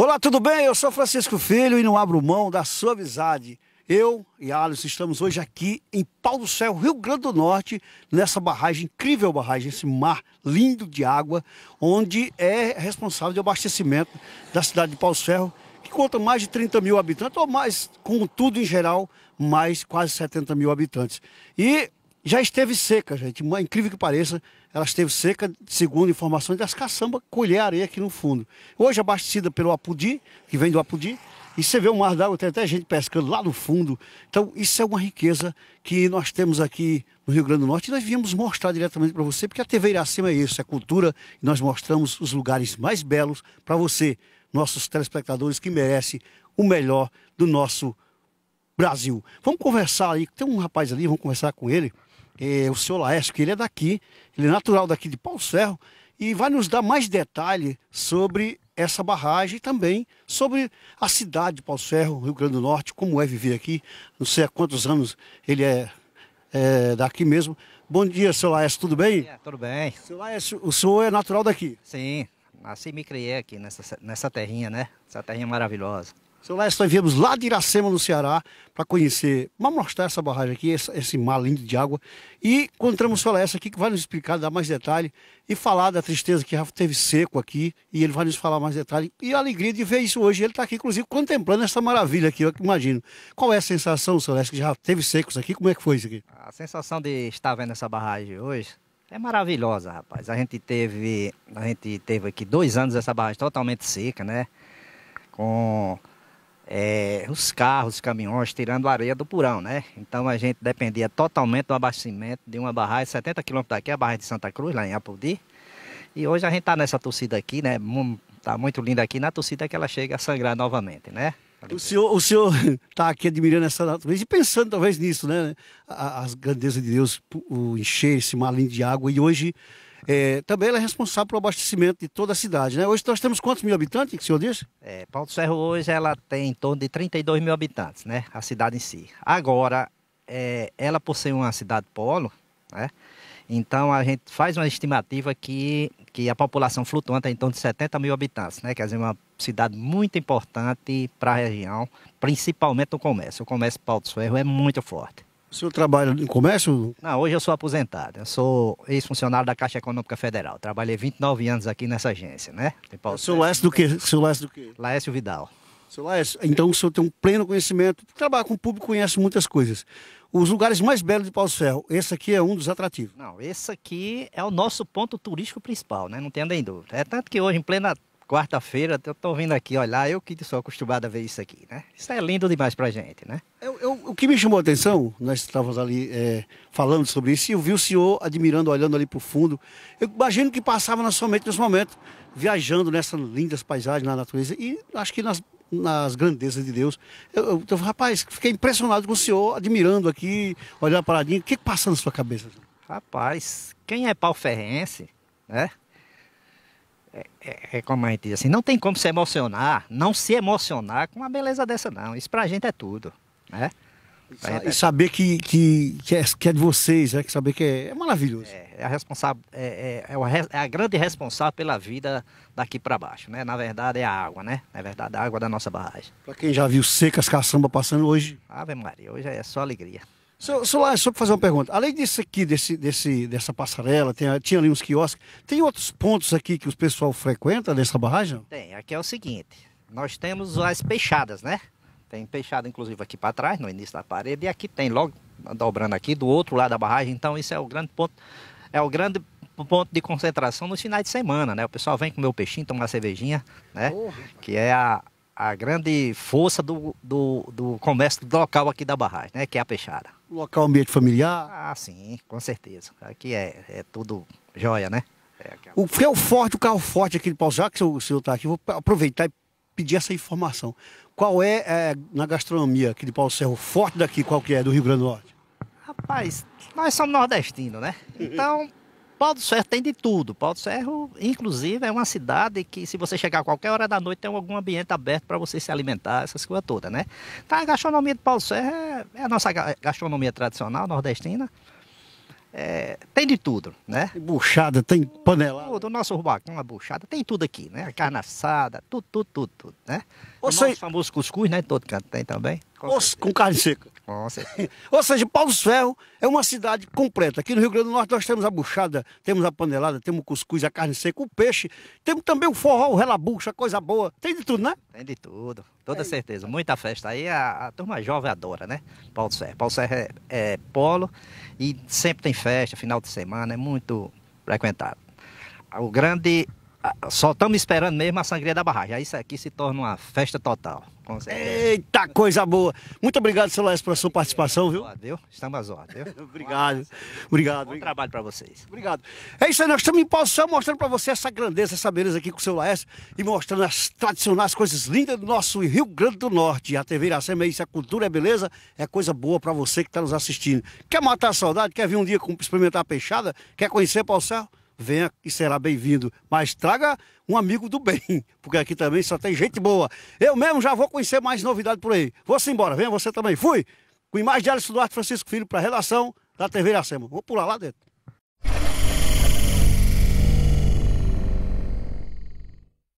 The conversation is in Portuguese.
Olá, tudo bem? Eu sou Francisco Filho e não abro mão da sua amizade. Eu e Alice estamos hoje aqui em Pau do Céu, Rio Grande do Norte, nessa barragem, incrível barragem, esse mar lindo de água, onde é responsável de abastecimento da cidade de Pau do Céu, que conta mais de 30 mil habitantes, ou mais, com tudo em geral, mais quase 70 mil habitantes. E já esteve seca, gente. Incrível que pareça, ela esteve seca, segundo informações das caçambas, colher areia aqui no fundo. Hoje abastecida pelo Apudi, que vem do Apudi, e você vê o mar d'água, tem até gente pescando lá no fundo. Então, isso é uma riqueza que nós temos aqui no Rio Grande do Norte e nós viemos mostrar diretamente para você, porque a TV Iracema é isso, é cultura, e nós mostramos os lugares mais belos para você, nossos telespectadores, que merece o melhor do nosso Brasil. Vamos conversar aí, tem um rapaz ali, vamos conversar com ele é, o seu Laércio, que ele é daqui, ele é natural daqui de Paulo Ferro, e vai nos dar mais detalhe sobre essa barragem e também sobre a cidade de Paulo Ferro, Rio Grande do Norte, como é viver aqui. Não sei há quantos anos ele é, é daqui mesmo. Bom dia, seu Laércio, tudo bem? É, tudo bem. Seu Laércio, o senhor é natural daqui? Sim, nasci e me criei aqui nessa, nessa terrinha, né? Essa terrinha maravilhosa. Seu Laércio, nós viemos lá de Iracema, no Ceará, para conhecer, vamos mostrar essa barragem aqui, esse, esse mar lindo de água. E encontramos o seu Laércio aqui, que vai nos explicar, dar mais detalhe e falar da tristeza que já teve seco aqui. E ele vai nos falar mais detalhe. E a alegria de ver isso hoje. Ele está aqui, inclusive, contemplando essa maravilha aqui, eu imagino. Qual é a sensação, seu Laércio, que já teve secos aqui? Como é que foi isso aqui? A sensação de estar vendo essa barragem hoje é maravilhosa, rapaz. A gente teve, a gente teve aqui dois anos essa barragem totalmente seca, né? Com é, os carros, os caminhões tirando areia do porão, né? Então a gente dependia totalmente do abastecimento de uma barragem 70 quilômetros daqui, a barragem de Santa Cruz, lá em Apodi. E hoje a gente está nessa torcida aqui, né? Tá muito linda aqui, na torcida é que ela chega a sangrar novamente, né? O senhor o senhor está aqui admirando essa natureza e pensando talvez nisso, né? As grandezas de Deus, o encher esse malinho de água e hoje é, também ela é responsável pelo abastecimento de toda a cidade, né? Hoje nós temos quantos mil habitantes, que o senhor disse? É, Pau do Cerro hoje ela tem em torno de 32 mil habitantes, né? A cidade em si. Agora, é, ela por ser uma cidade polo, né? Então a gente faz uma estimativa que, que a população flutuante é em torno de 70 mil habitantes, né? Quer dizer, uma cidade muito importante para a região, principalmente o comércio. O comércio Pau dos Ferro é muito forte. O senhor trabalha em comércio? Não, hoje eu sou aposentado. Eu sou ex-funcionário da Caixa Econômica Federal. Trabalhei 29 anos aqui nessa agência, né? O senhor Laércio do quê? Seu Laércio do quê? Laércio Vidal. Seu Laércio, então o senhor tem um pleno conhecimento. Trabalha com o público, conhece muitas coisas. Os lugares mais belos de Paulo Céu, esse aqui é um dos atrativos. Não, esse aqui é o nosso ponto turístico principal, né? Não tem nem dúvida. É tanto que hoje, em plena quarta-feira, eu tô vindo aqui olhar, eu que sou acostumado a ver isso aqui, né? Isso é lindo demais pra gente, né? Eu, eu, o que me chamou a atenção, nós estávamos ali é, falando sobre isso, e eu vi o senhor admirando, olhando ali pro fundo. Eu imagino que passava na sua mente nesse momento, viajando nessas lindas paisagens na natureza, e acho que nas, nas grandezas de Deus. Eu, eu, então, rapaz, fiquei impressionado com o senhor, admirando aqui, olhando paradinho. O que, é que passa na sua cabeça? Rapaz, quem é pau-ferrense, né? É, é, é, como a gente diz assim, não tem como se emocionar, não se emocionar com uma beleza dessa, não. Isso pra gente é tudo, né? E, e é saber que, que, que, é, que é de vocês, é, que saber que é, é maravilhoso. É, é, a responsável, é, é, é a grande responsável pela vida daqui para baixo, né? Na verdade é a água, né? Na verdade a água da nossa barragem. Para quem já viu secas caçamba passando hoje... Ave Maria, hoje é só alegria. Seu, Lá, só para fazer uma pergunta. Além disso aqui, desse, desse, dessa passarela, tem, tinha ali uns quiosques. Tem outros pontos aqui que o pessoal frequenta dessa barragem? Tem. Aqui é o seguinte: nós temos as peixadas, né? Tem peixada, inclusive, aqui para trás, no início da parede. E aqui tem, logo dobrando aqui, do outro lado da barragem. Então, isso é o grande ponto. É o grande ponto de concentração nos finais de semana, né? O pessoal vem comer o peixinho, tomar cervejinha, né? Que é a, a grande força do, do, do comércio local aqui da barragem, né? Que é a peixada. Local, ambiente familiar? Ah, sim, com certeza. Aqui é, é tudo joia, né? É aquela... O que é o forte, o carro forte aqui de Pau, já que o senhor está aqui, vou aproveitar e pedir essa informação. Qual é, é na gastronomia aqui de Pau Serro, forte daqui, qual que é, do Rio Grande do Norte? Rapaz, nós somos nordestinos, né? Então, Pau do Cerro tem de tudo. Pau do Cerro, inclusive, é uma cidade que, se você chegar a qualquer hora da noite, tem algum ambiente aberto para você se alimentar, essas coisas todas, né? Então, a gastronomia de Pau do Cerro é, é a nossa gastronomia tradicional nordestina. É, tem de tudo, né? Tem buchada, tem panela. Tudo, o nosso rubacão, a buchada, tem tudo aqui, né? A carne assada, tudo, tudo, tudo, tudo né? Você... O nosso famoso cuscuz, né? Todo canto tem também. Com, Os, com carne seca. Nossa. Ou seja, Paulo Ferro é uma cidade completa. Aqui no Rio Grande do Norte nós temos a buchada, temos a panelada, temos o cuscuz, a carne seca, o peixe, temos também o forró, o relabucha, coisa boa. Tem de tudo, né? Tem de tudo, toda é certeza. Muita festa aí, a, a, turma jovem adora, né? Paulo Serra. Paulo Serra é, é polo e sempre tem festa, final de semana, é muito frequentado. O grande só estamos esperando mesmo a sangria da barragem. Aí isso aqui se torna uma festa total. Eita, coisa boa! Muito obrigado, Laércio, pela sua participação, viu? Adeus, Estamos às ordens, obrigado. Obrigado. Bom trabalho para vocês. Obrigado. É isso aí, nós estamos em posição mostrando para você essa grandeza, essa beleza aqui com o seu Laércio e mostrando as tradicionais coisas lindas do nosso Rio Grande do Norte. A TV Iracema é isso, a cultura é beleza, é coisa boa para você que está nos assistindo. Quer matar a saudade? Quer vir um dia experimentar a peixada? Quer conhecer Pau Céu? venha e será bem-vindo. Mas traga um amigo do bem, porque aqui também só tem gente boa. Eu mesmo já vou conhecer mais novidade por aí. Vou-se embora, venha você também. Fui! Com imagem de Alisson Duarte Francisco Filho para a redação da TV Iracema. Vou pular lá dentro.